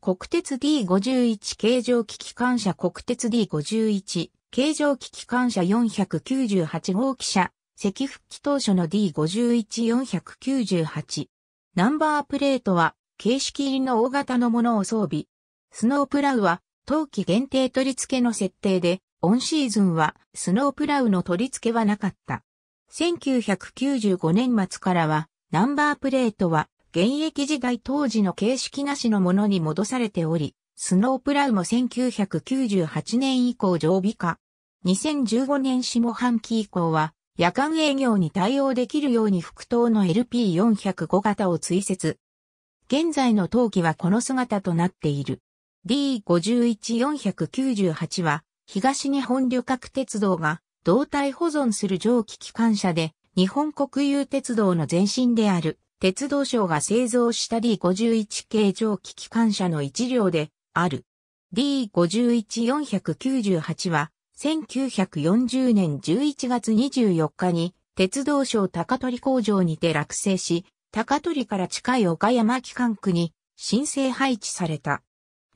国鉄 D51 形状機機関車国鉄 D51 形状機機関車498号機車赤復帰当初の D51498 ナンバープレートは形式入りの大型のものを装備スノープラウは冬季限定取り付けの設定でオンシーズンはスノープラウの取り付けはなかった1995年末からはナンバープレートは現役時代当時の形式なしのものに戻されており、スノープラウも1998年以降常備化。2015年下半期以降は、夜間営業に対応できるように副等の LP405 型を追設。現在の陶器はこの姿となっている。D51498 は、東日本旅客鉄道が胴体保存する蒸気機関車で、日本国有鉄道の前身である鉄道省が製造した D51 系蒸気機関車の一両である。D51498 は1940年11月24日に鉄道省高取工場にて落成し、高取から近い岡山機関区に申請配置された。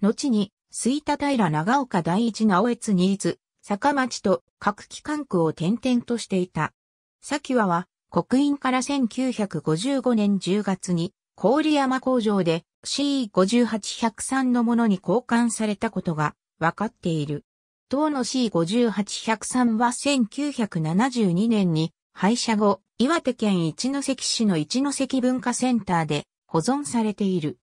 後に、水田平長岡第一直越新津、坂町と各機関区を転々としていた。先は国印から1955年10月に郡山工場で C58103 のものに交換されたことが分かっている。当の C58103 は1972年に廃車後、岩手県一関市の一関文化センターで保存されている。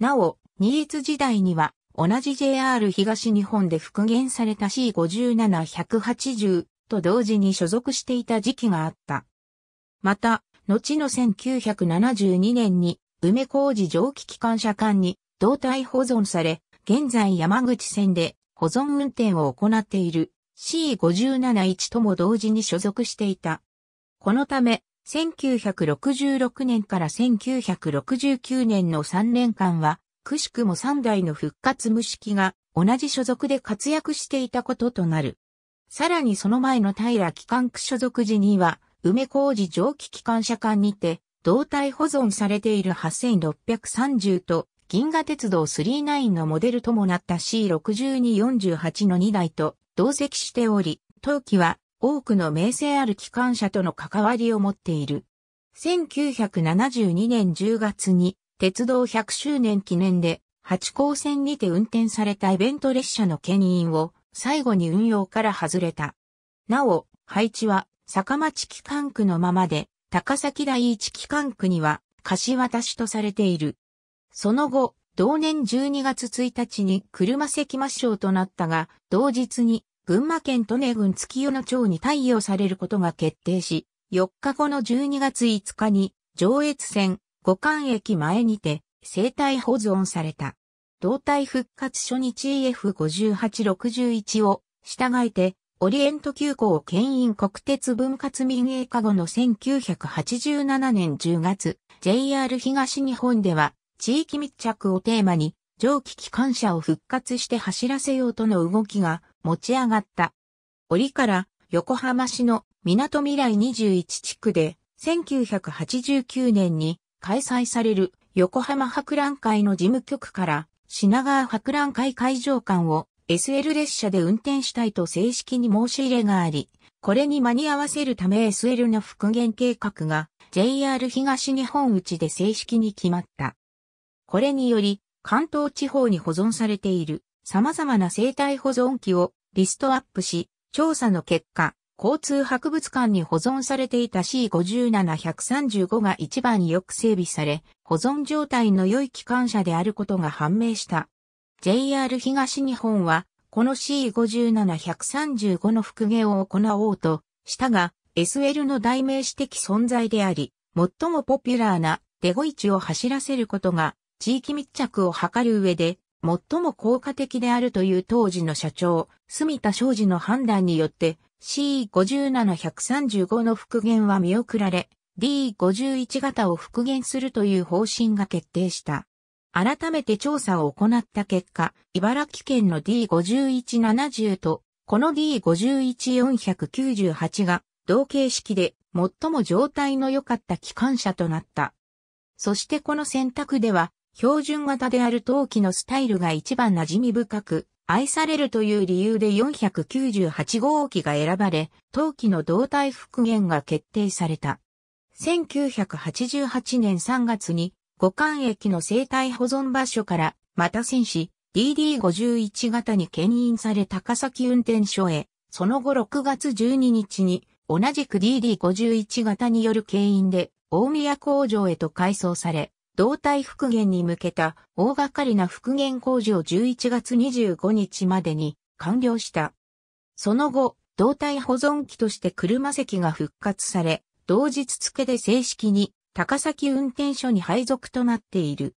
なお、新越時代には同じ JR 東日本で復元された C57180 と同時に所属していた時期があった。また、後の1972年に梅工事蒸気機関車間に胴体保存され、現在山口線で保存運転を行っている C571 とも同時に所属していた。このため、1966年から1969年の3年間は、くしくも3台の復活無式が同じ所属で活躍していたこととなる。さらにその前の平機関区所属時には、梅小路蒸気機関車間にて、胴体保存されている8630と、銀河鉄道39のモデルともなった C6248 の2台と同席しており、当機は多くの名声ある機関車との関わりを持っている。1972年10月に鉄道100周年記念で八高線にて運転されたイベント列車の牽引を最後に運用から外れた。なお、配置は坂町機関区のままで、高崎第一機関区には貸し渡しとされている。その後、同年12月1日に車関抹消となったが、同日に群馬県利根郡月夜野町に貸与されることが決定し、4日後の12月5日に上越線五冠駅前にて生体保存された。動体復活初日 EF5861 を従えてオリエント急行牽引国鉄分割民営化後の1987年10月、JR 東日本では、地域密着をテーマに、蒸気機関車を復活して走らせようとの動きが持ち上がった。折から横浜市の港未来21地区で、1989年に開催される横浜博覧会の事務局から品川博覧会会場館を SL 列車で運転したいと正式に申し入れがあり、これに間に合わせるため SL の復元計画が JR 東日本内で正式に決まった。これにより、関東地方に保存されている様々な生態保存機をリストアップし、調査の結果、交通博物館に保存されていた C57135 が一番よく整備され、保存状態の良い機関車であることが判明した。JR 東日本は、この C57135 の復元を行おうとしたが、SL の代名詞的存在であり、最もポピュラーなデゴイチを走らせることが、地域密着を図る上で、最も効果的であるという当時の社長、住田昌司の判断によって C57135 の復元は見送られ、D51 型を復元するという方針が決定した。改めて調査を行った結果、茨城県の D5170 と、この D51498 が同形式で最も状態の良かった機関車となった。そしてこの選択では、標準型である陶器のスタイルが一番馴染み深く、愛されるという理由で498号機が選ばれ、陶器の胴体復元が決定された。1988年3月に五冠駅の生態保存場所から、また戦士 DD51 型に牽引され高崎運転所へ、その後6月12日に、同じく DD51 型による牽引で、大宮工場へと改装され、胴体復元に向けた大掛かりな復元工事を11月25日までに完了した。その後、胴体保存機として車席が復活され、同日付で正式に高崎運転所に配属となっている。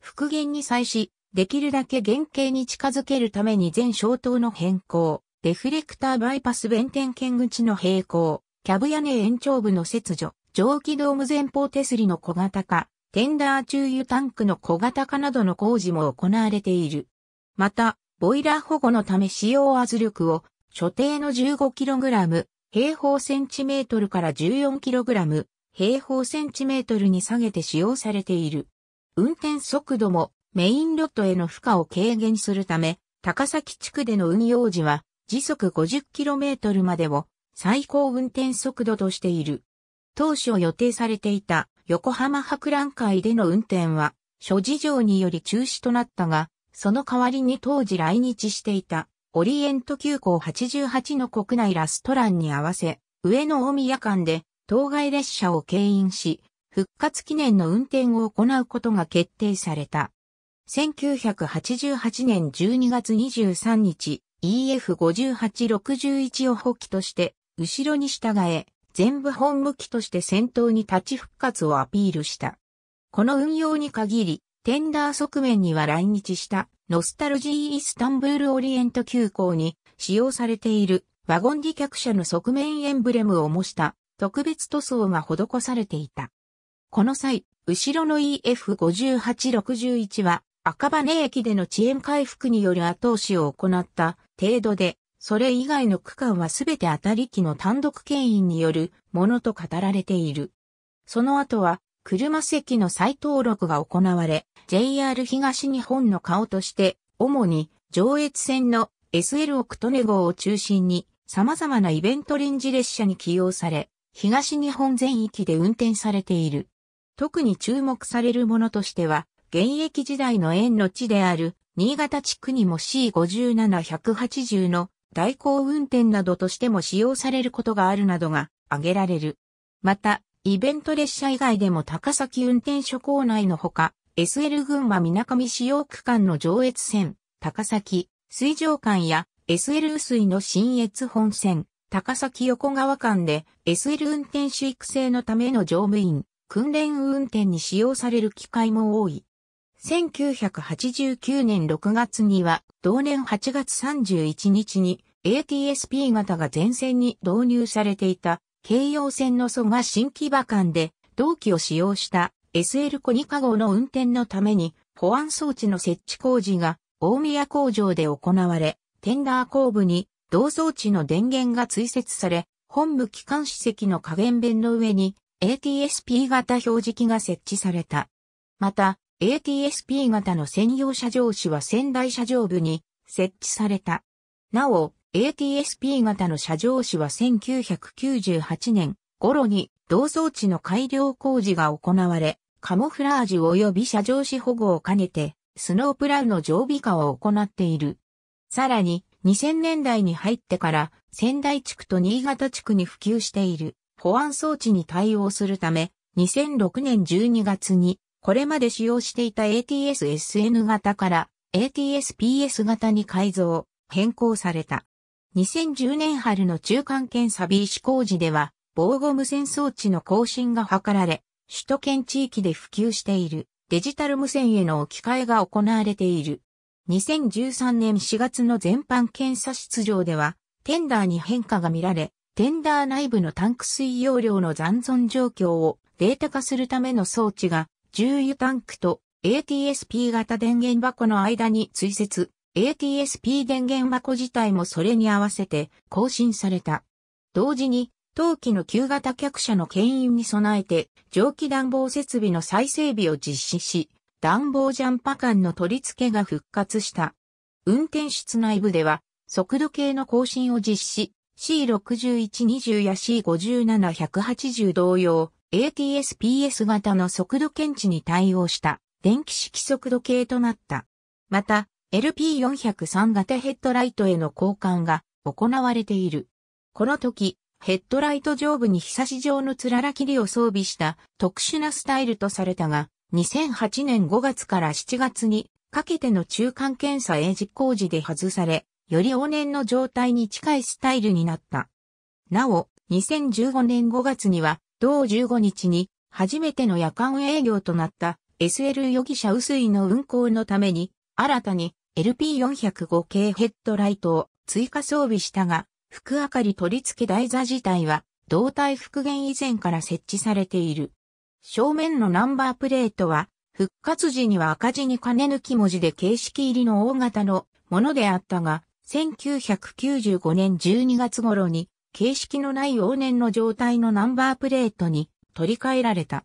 復元に際し、できるだけ原型に近づけるために全消灯の変更、デフレクターバイパス弁天剣口の平行、キャブ屋根延長部の切除、蒸気ドーム前方手すりの小型化、テンダー中油タンクの小型化などの工事も行われている。また、ボイラー保護のため使用圧力を、所定の 15kg、平方センチメートルから 14kg、平方センチメートルに下げて使用されている。運転速度もメインロットへの負荷を軽減するため、高崎地区での運用時は時速 50km までを最高運転速度としている。当初予定されていた横浜博覧会での運転は諸事情により中止となったが、その代わりに当時来日していたオリエント急行88の国内ラストランに合わせ、上野大宮間で当該列車を牽引し、復活記念の運転を行うことが決定された。1988年12月23日、EF5861 を補機として、後ろに従え、全部本無機として先頭に立ち復活をアピールした。この運用に限り、テンダー側面には来日したノスタルジーイスタンブールオリエント急行に使用されているワゴン利客車の側面エンブレムを模した特別塗装が施されていた。この際、後ろの EF5861 は赤羽駅での遅延回復による後押しを行った程度で、それ以外の区間はすべて当たり機の単独牽引によるものと語られている。その後は、車席の再登録が行われ、JR 東日本の顔として、主に上越線の SL オクトネ号を中心に様々なイベント臨時列車に起用され、東日本全域で運転されている。特に注目されるものとしては、現役時代の縁の地である、新潟地区にも C57180 の代行運転などとしても使用されることがあるなどが挙げられる。また、イベント列車以外でも高崎運転所構内のほか、SL 群馬水上使用区間の上越線、高崎、水上間や SL 薄いの新越本線、高崎横川間で SL 運転手育成のための乗務員、訓練運転に使用される機会も多い。1989年6月には、同年8月31日に ATSP 型が全線に導入されていた、京葉線の蘇我新木場間で、同期を使用した SL コニカ号の運転のために、保安装置の設置工事が大宮工場で行われ、テンダー後部に同装置の電源が追設され、本部機関史跡の下限弁の上に ATSP 型表示器が設置された。また、ATSP 型の専用車上紙は仙台車上部に設置された。なお、ATSP 型の車上紙は1998年頃に同装置の改良工事が行われ、カモフラージュ及び車上紙保護を兼ねて、スノープラウの常備化を行っている。さらに、2000年代に入ってから仙台地区と新潟地区に普及している保安装置に対応するため2006年12月にこれまで使用していた ATS-SN 型から ATS-PS 型に改造、変更された。2010年春の中間検査 B 施工時では防護無線装置の更新が図られ、首都圏地域で普及しているデジタル無線への置き換えが行われている。2013年4月の全般検査出場では、テンダーに変化が見られ、テンダー内部のタンク水容量の残存状況をデータ化するための装置が、重油タンクと ATSP 型電源箱の間に追跡、ATSP 電源箱自体もそれに合わせて更新された。同時に、当期の旧型客車の牽引に備えて、蒸気暖房設備の再整備を実施し、暖房ジャンパ間の取り付けが復活した。運転室内部では、速度計の更新を実施、C6120 や C57180 同様、ATSPS 型の速度検知に対応した電気式速度計となった。また、LP403 型ヘッドライトへの交換が行われている。この時、ヘッドライト上部に日差し状のつらら切りを装備した特殊なスタイルとされたが、2008年5月から7月にかけての中間検査英字工事で外され、より往年の状態に近いスタイルになった。なお、2015年5月には、同15日に初めての夜間営業となった SL 容疑者薄いの運行のために、新たに LP405 系ヘッドライトを追加装備したが、福明かり取り付け台座自体は、胴体復元以前から設置されている。正面のナンバープレートは、復活時には赤字に金抜き文字で形式入りの大型のものであったが、1995年12月頃に、形式のない往年の状態のナンバープレートに取り替えられた。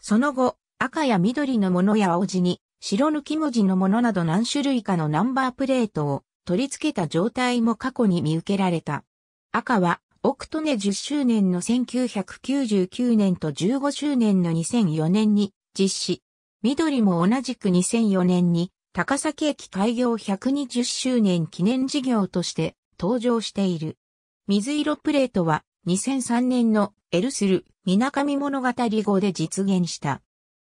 その後、赤や緑のものや青地に、白抜き文字のものなど何種類かのナンバープレートを取り付けた状態も過去に見受けられた。赤はオクトネ10周年の1999年と15周年の2004年に実施。緑も同じく2004年に高崎駅開業120周年記念事業として登場している。水色プレートは2003年のエルスルかみ物語号で実現した。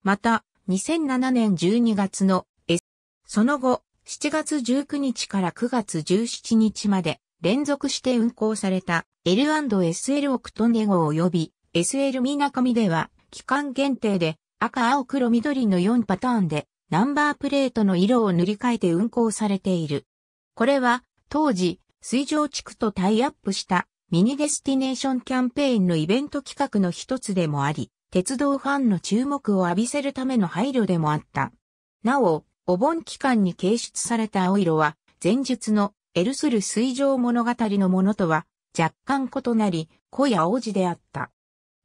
また、2007年12月の S、その後、7月19日から9月17日まで連続して運行された L&SL オクトネ号及び SL みなかみでは期間限定で赤青黒緑の4パターンでナンバープレートの色を塗り替えて運行されている。これは当時水上地区とタイアップしたミニデスティネーションキャンペーンのイベント企画の一つでもあり、鉄道ファンの注目を浴びせるための配慮でもあった。なお、お盆期間に掲出された青色は前述のエルスル水上物語のものとは若干異なり、小や王子であった。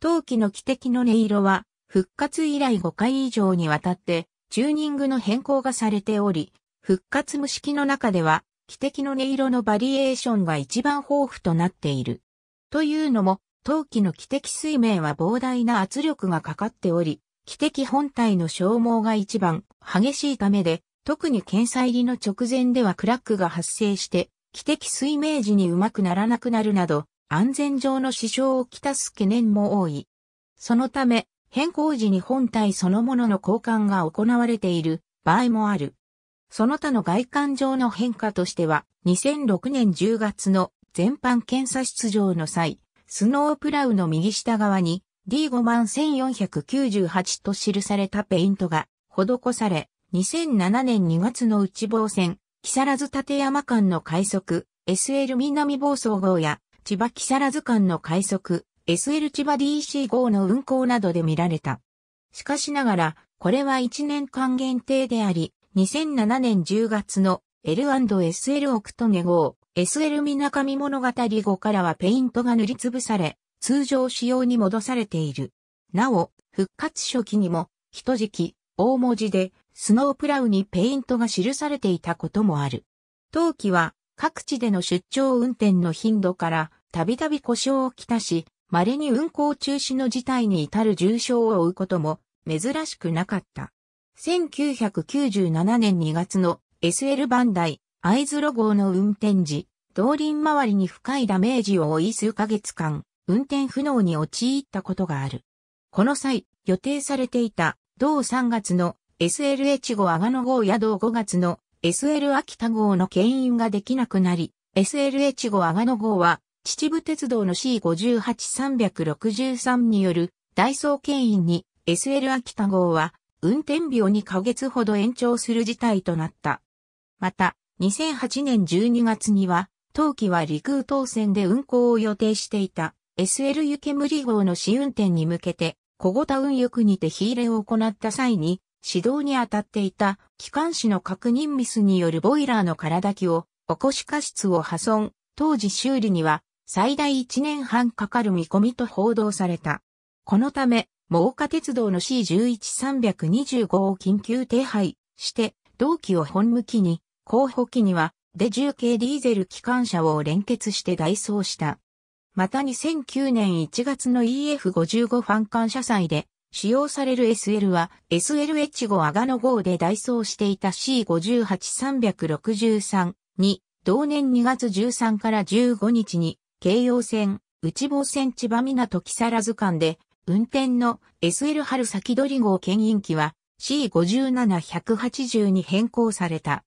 陶器の汽笛の音色は、復活以来5回以上にわたって、チューニングの変更がされており、復活無式の中では、汽笛の音色のバリエーションが一番豊富となっている。というのも、陶器の汽笛水面は膨大な圧力がかかっており、汽笛本体の消耗が一番激しいためで、特に検査入りの直前ではクラックが発生して、汽笛水明時にうまくならなくなるなど、安全上の支障をきたす懸念も多い。そのため、変更時に本体そのものの交換が行われている場合もある。その他の外観上の変化としては、2006年10月の全般検査出場の際、スノープラウの右下側に D5 万1498と記されたペイントが施され、2007年2月の内房線、木更津立山間の快速、SL 南房総号や、千葉木更津間の快速、SL 千葉 DC 号の運行などで見られた。しかしながら、これは1年間限定であり、2007年10月の L&SL オクトネ号、SL みなかみ物語号からはペイントが塗りつぶされ、通常仕様に戻されている。なお、復活初期にも、一時期、大文字で、スノープラウにペイントが記されていたこともある。当期は各地での出張運転の頻度からたびたび故障をきたし、稀に運行中止の事態に至る重傷を負うことも珍しくなかった。1997年2月の SL バンダイ、アイズロ号の運転時、動輪周りに深いダメージを負い数ヶ月間、運転不能に陥ったことがある。この際、予定されていた同3月の SLH 後阿賀野号や同5月の SL 秋田号の牽引ができなくなり、SLH 後阿賀野号は秩父鉄道の C58363 によるダイソー牽引に SL 秋田号は運転日を2ヶ月ほど延長する事態となった。また、2008年12月には、当期は陸空当線で運行を予定していた SL 湯煙号の試運転に向けて、小型運区にて火入れを行った際に、指導に当たっていた機関士の確認ミスによるボイラーの空だきを、起こし過失を破損、当時修理には最大1年半かかる見込みと報道された。このため、猛火鉄道の C11325 を緊急手配して、同期を本向きに、候補機には、で重系ディーゼル機関車を連結して外装した。また2009年1月の EF55 ファン感謝祭で、使用される SL は SLH5 アガノ号で代走していた C58363 に同年2月13から15日に京葉線内房線千葉港木更津間で運転の SL 春先取号牽引機は C57180 に変更された。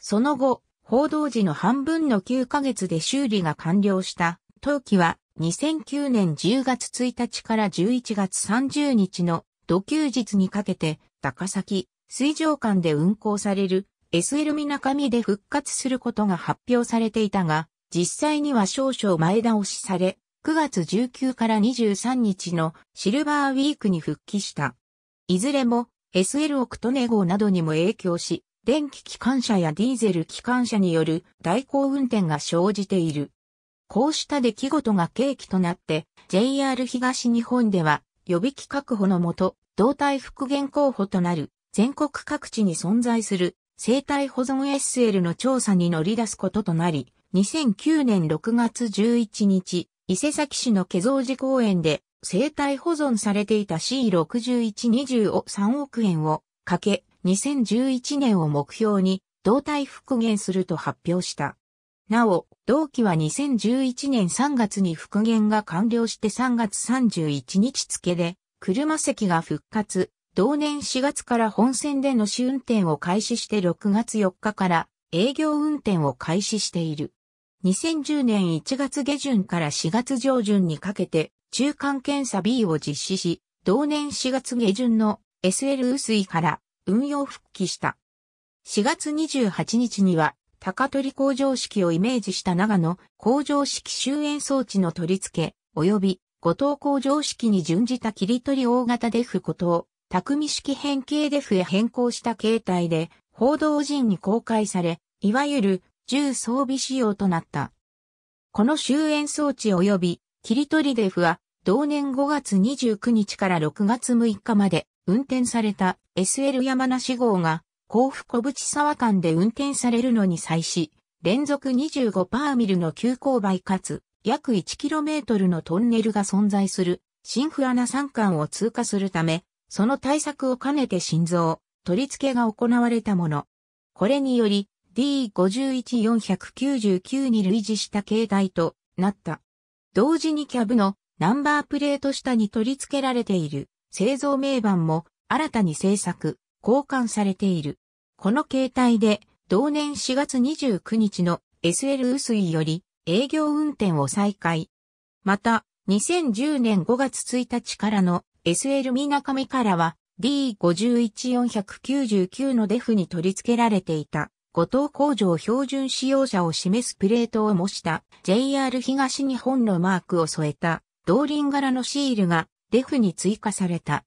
その後、報道時の半分の9ヶ月で修理が完了した。当機は2009年10月1日から11月30日の土休日にかけて高崎水上館で運行される SL みなかみで復活することが発表されていたが、実際には少々前倒しされ、9月19から23日のシルバーウィークに復帰した。いずれも SL オクトネ号などにも影響し、電気機関車やディーゼル機関車による代行運転が生じている。こうした出来事が契機となって、JR 東日本では、予備機確保のもと、胴体復元候補となる、全国各地に存在する、生態保存 SL の調査に乗り出すこととなり、2009年6月11日、伊勢崎市の化造寺公園で、生態保存されていた C6120 を3億円をかけ、2011年を目標に、胴体復元すると発表した。なお、同期は2011年3月に復元が完了して3月31日付で、車席が復活、同年4月から本線での試運転を開始して6月4日から営業運転を開始している。2010年1月下旬から4月上旬にかけて中間検査 B を実施し、同年4月下旬の SL 薄いから運用復帰した。4月28日には高取工場式をイメージした長野工場式終焉装置の取り付け、及び五島工場式に準じた切り取り大型デフ五島、匠式変形デフへ変更した形態で、報道陣に公開され、いわゆる重装備仕様となった。この終焉装置及び切り取りデフは、同年5月29日から6月6日まで運転された SL 山梨号が甲府小淵沢間で運転されるのに際し、連続25パーミルの急勾配かつ、約1トルのトンネルが存在する、新不穴山間を通過するため、その対策を兼ねて心臓、取り付けが行われたもの。これにより、D51499 に類似した形態となった。同時にキャブのナンバープレート下に取り付けられている製造名板も新たに製作、交換されている。この携帯で、同年4月29日の SL 薄いより営業運転を再開。また、2010年5月1日からの SL みなかみからは D51499 のデフに取り付けられていた五島工場標準使用者を示すプレートを模した JR 東日本のマークを添えた動輪柄のシールがデフに追加された。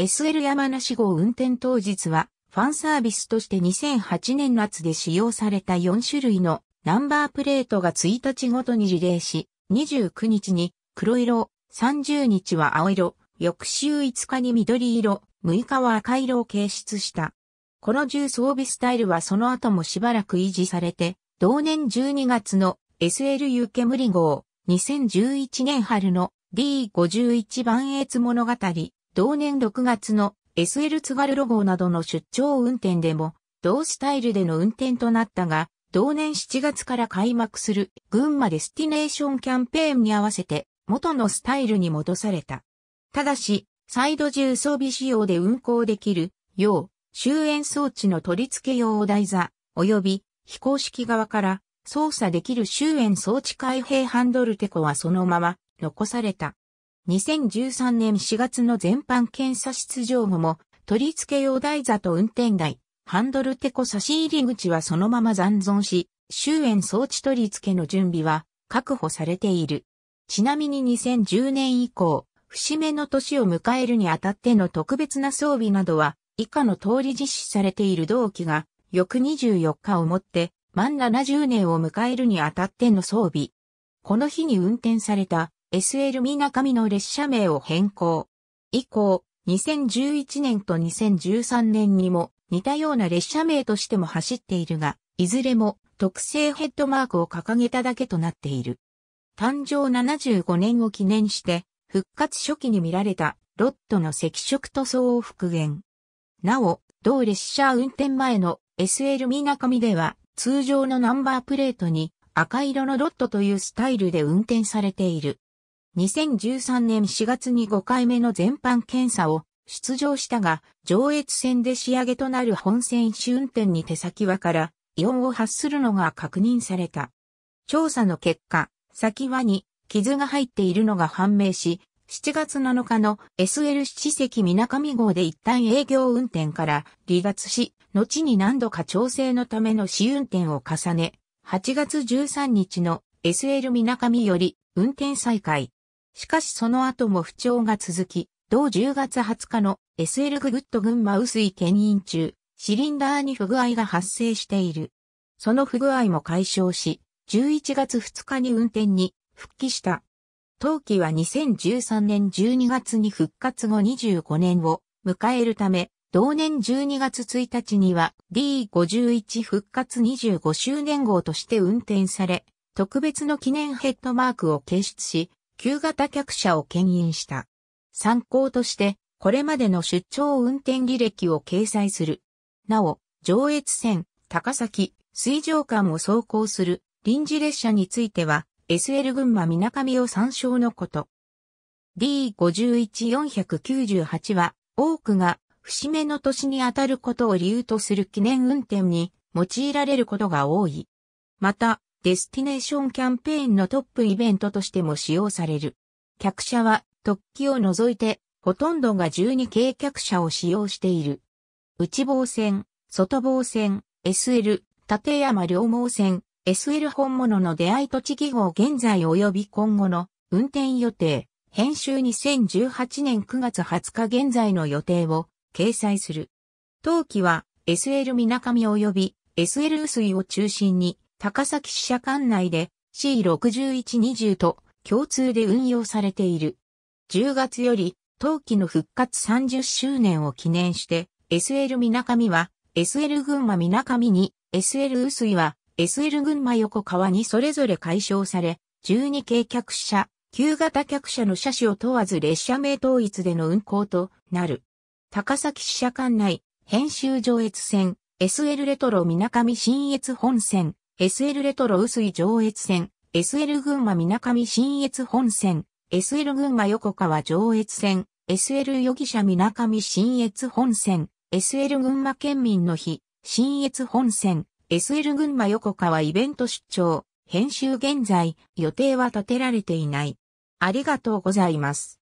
SL 山梨号運転当日は、ファンサービスとして2008年夏で使用された4種類のナンバープレートが1日ごとにリレーし、29日に黒色、30日は青色、翌週5日に緑色、6日は赤色を掲出した。この重装備スタイルはその後もしばらく維持されて、同年12月の SLU 煙号、2011年春の D51 番越物語、同年6月の SL 津軽ロ号などの出張運転でも、同スタイルでの運転となったが、同年7月から開幕する群馬デスティネーションキャンペーンに合わせて元のスタイルに戻された。ただし、サイド重装備仕様で運行できるよう、終焉装置の取り付け用台座、及び非公式側から操作できる終焉装置開閉ハンドルテコはそのまま残された。2013年4月の全般検査出場後も、取り付け用台座と運転台、ハンドルテコ差し入り口はそのまま残存し、終焉装置取り付けの準備は確保されている。ちなみに2010年以降、節目の年を迎えるにあたっての特別な装備などは、以下の通り実施されている同期が、翌24日をもって、満70年を迎えるにあたっての装備。この日に運転された SL みなかみの列車名を変更。以降、2011年と2013年にも似たような列車名としても走っているが、いずれも特製ヘッドマークを掲げただけとなっている。誕生75年を記念して、復活初期に見られたロットの赤色塗装を復元。なお、同列車運転前の SL みなかみでは、通常のナンバープレートに赤色のロットというスタイルで運転されている。2013年4月に5回目の全般検査を出場したが、上越線で仕上げとなる本線試運転に手先はから、異音を発するのが確認された。調査の結果、先輪に傷が入っているのが判明し、7月7日の s l 七席水上号で一旦営業運転から離脱し、後に何度か調整のための試運転を重ね、8月13日の SL 水上より運転再開。しかしその後も不調が続き、同10月20日の SL グッド群馬薄い牽引中、シリンダーに不具合が発生している。その不具合も解消し、11月2日に運転に復帰した。当期は2013年12月に復活後25年を迎えるため、同年12月1日には D51 復活25周年号として運転され、特別の記念ヘッドマークを掲出し、旧型客車を牽引した。参考として、これまでの出張運転履歴を掲載する。なお、上越線、高崎、水上間を走行する臨時列車については、SL 群馬水上を参照のこと。D51498 は、多くが、節目の年にあたることを理由とする記念運転に用いられることが多い。また、デスティネーションキャンペーンのトップイベントとしても使用される。客車は突起を除いてほとんどが12系客車を使用している。内房線、外房線、SL、立山両毛線、SL 本物の出会い地記号現在及び今後の運転予定、編集2018年9月20日現在の予定を掲載する。当期は SL みなかみ及び SL 薄いを中心に高崎支社管内で C6120 と共通で運用されている。10月より冬季の復活30周年を記念して SL みなかみは SL 群馬みなかみに SL 薄いは SL 群馬横川にそれぞれ解消され12系客車、旧型客車の車種を問わず列車名統一での運行となる。高崎支社管内、編集上越線、SL レトロみなかみ新越本線、SL レトロ薄い上越線、SL 群馬水上新越本線、SL 群馬横川上越線、SL 容疑者水上新越本線、SL 群馬県民の日、新越本線、SL 群馬横川イベント出張、編集現在、予定は立てられていない。ありがとうございます。